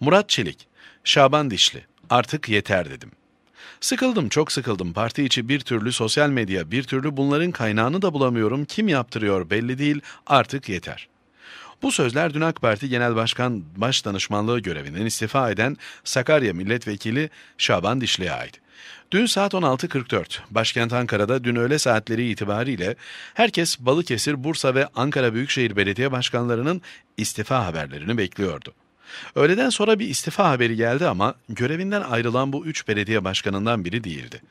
Murat Çelik, Şaban Dişli, artık yeter dedim. Sıkıldım, çok sıkıldım. Parti içi bir türlü, sosyal medya bir türlü, bunların kaynağını da bulamıyorum. Kim yaptırıyor belli değil, artık yeter. Bu sözler dün AK Parti Genel Başkan Baş Danışmanlığı görevinden istifa eden Sakarya Milletvekili Şaban Dişli'ye ait. Dün saat 16.44 başkent Ankara'da dün öğle saatleri itibariyle herkes Balıkesir, Bursa ve Ankara Büyükşehir Belediye Başkanlarının istifa haberlerini bekliyordu. Öğleden sonra bir istifa haberi geldi ama görevinden ayrılan bu üç belediye başkanından biri değildi.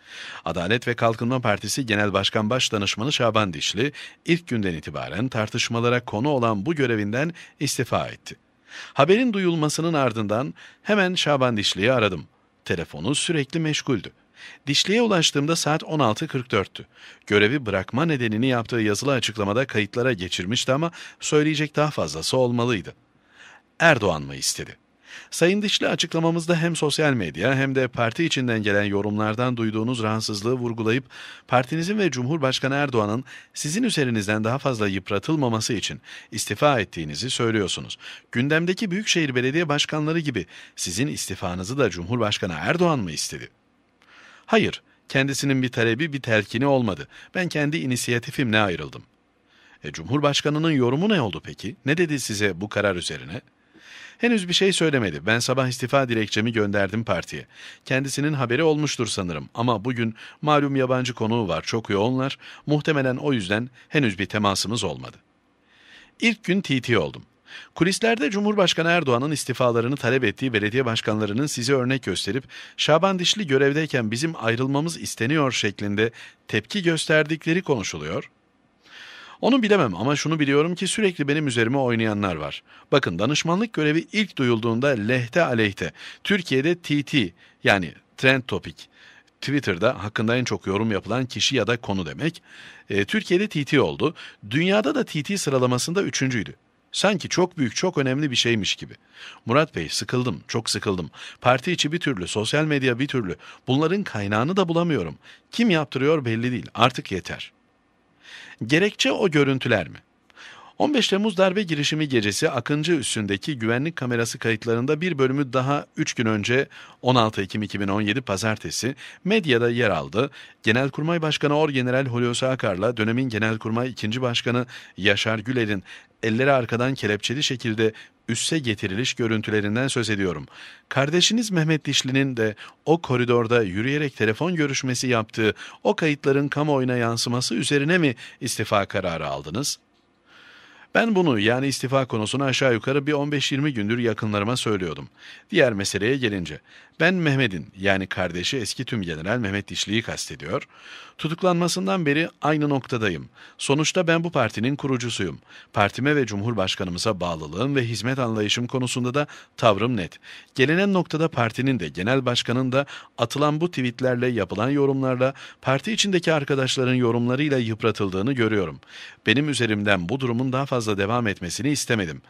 Adalet ve Kalkınma Partisi Genel Başkan Başdanışmanı Şaban Dişli ilk günden itibaren tartışmalara konu olan bu görevinden istifa etti. Haberin duyulmasının ardından hemen Şaban Dişli'yi aradım. Telefonu sürekli meşguldü. Dişli'ye ulaştığımda saat 16.44'tü. Görevi bırakma nedenini yaptığı yazılı açıklamada kayıtlara geçirmişti ama söyleyecek daha fazlası olmalıydı. Erdoğan mı istedi? Sayın Dişli açıklamamızda hem sosyal medya hem de parti içinden gelen yorumlardan duyduğunuz rahatsızlığı vurgulayıp partinizin ve Cumhurbaşkanı Erdoğan'ın sizin üzerinizden daha fazla yıpratılmaması için istifa ettiğinizi söylüyorsunuz. Gündemdeki büyükşehir belediye başkanları gibi sizin istifanızı da Cumhurbaşkanı Erdoğan mı istedi? Hayır, kendisinin bir talebi bir telkini olmadı. Ben kendi inisiyatifimle ayrıldım. E, Cumhurbaşkanının yorumu ne oldu peki? Ne dedi size bu karar üzerine?'' Henüz bir şey söylemedi. Ben sabah istifa dilekçemi gönderdim partiye. Kendisinin haberi olmuştur sanırım ama bugün malum yabancı konuğu var, çok yoğunlar. Muhtemelen o yüzden henüz bir temasımız olmadı. İlk gün TT oldum. Kulislerde Cumhurbaşkanı Erdoğan'ın istifalarını talep ettiği belediye başkanlarının size örnek gösterip Şaban Dişli görevdeyken bizim ayrılmamız isteniyor şeklinde tepki gösterdikleri konuşuluyor. Onu bilemem ama şunu biliyorum ki sürekli benim üzerime oynayanlar var. Bakın danışmanlık görevi ilk duyulduğunda lehte aleyhte. Türkiye'de TT yani trend topic Twitter'da hakkında en çok yorum yapılan kişi ya da konu demek. E, Türkiye'de TT oldu. Dünyada da TT sıralamasında üçüncüydü. Sanki çok büyük, çok önemli bir şeymiş gibi. Murat Bey sıkıldım, çok sıkıldım. Parti içi bir türlü, sosyal medya bir türlü. Bunların kaynağını da bulamıyorum. Kim yaptırıyor belli değil. Artık yeter.'' Gerekçe o görüntüler mi? 15 Temmuz darbe girişimi gecesi Akıncı üssündeki güvenlik kamerası kayıtlarında bir bölümü daha 3 gün önce 16 Ekim 2017 pazartesi medyada yer aldı. Genelkurmay Başkanı Orgeneral Hulusi Akar'la dönemin Genelkurmay 2. Başkanı Yaşar Güler'in elleri arkadan kelepçeli şekilde üsse getiriliş görüntülerinden söz ediyorum. Kardeşiniz Mehmet Dişli'nin de o koridorda yürüyerek telefon görüşmesi yaptığı o kayıtların kamuoyuna yansıması üzerine mi istifa kararı aldınız?'' Ben bunu yani istifa konusunu aşağı yukarı bir 15-20 gündür yakınlarıma söylüyordum. Diğer meseleye gelince ben Mehmet'in yani kardeşi eski tüm general Mehmet Dişli'yi kastediyor. Tutuklanmasından beri aynı noktadayım. Sonuçta ben bu partinin kurucusuyum. Partime ve Cumhurbaşkanımıza bağlılığım ve hizmet anlayışım konusunda da tavrım net. Gelenen noktada partinin de genel başkanın da atılan bu tweetlerle yapılan yorumlarla parti içindeki arkadaşların yorumlarıyla yıpratıldığını görüyorum. Benim üzerimden bu durumun daha fazla fazla devam etmesini istemedim.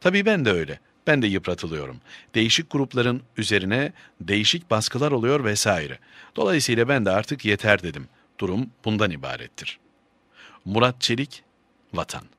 Tabii ben de öyle. Ben de yıpratılıyorum. Değişik grupların üzerine değişik baskılar oluyor vesaire. Dolayısıyla ben de artık yeter dedim. Durum bundan ibarettir. Murat Çelik, Vatan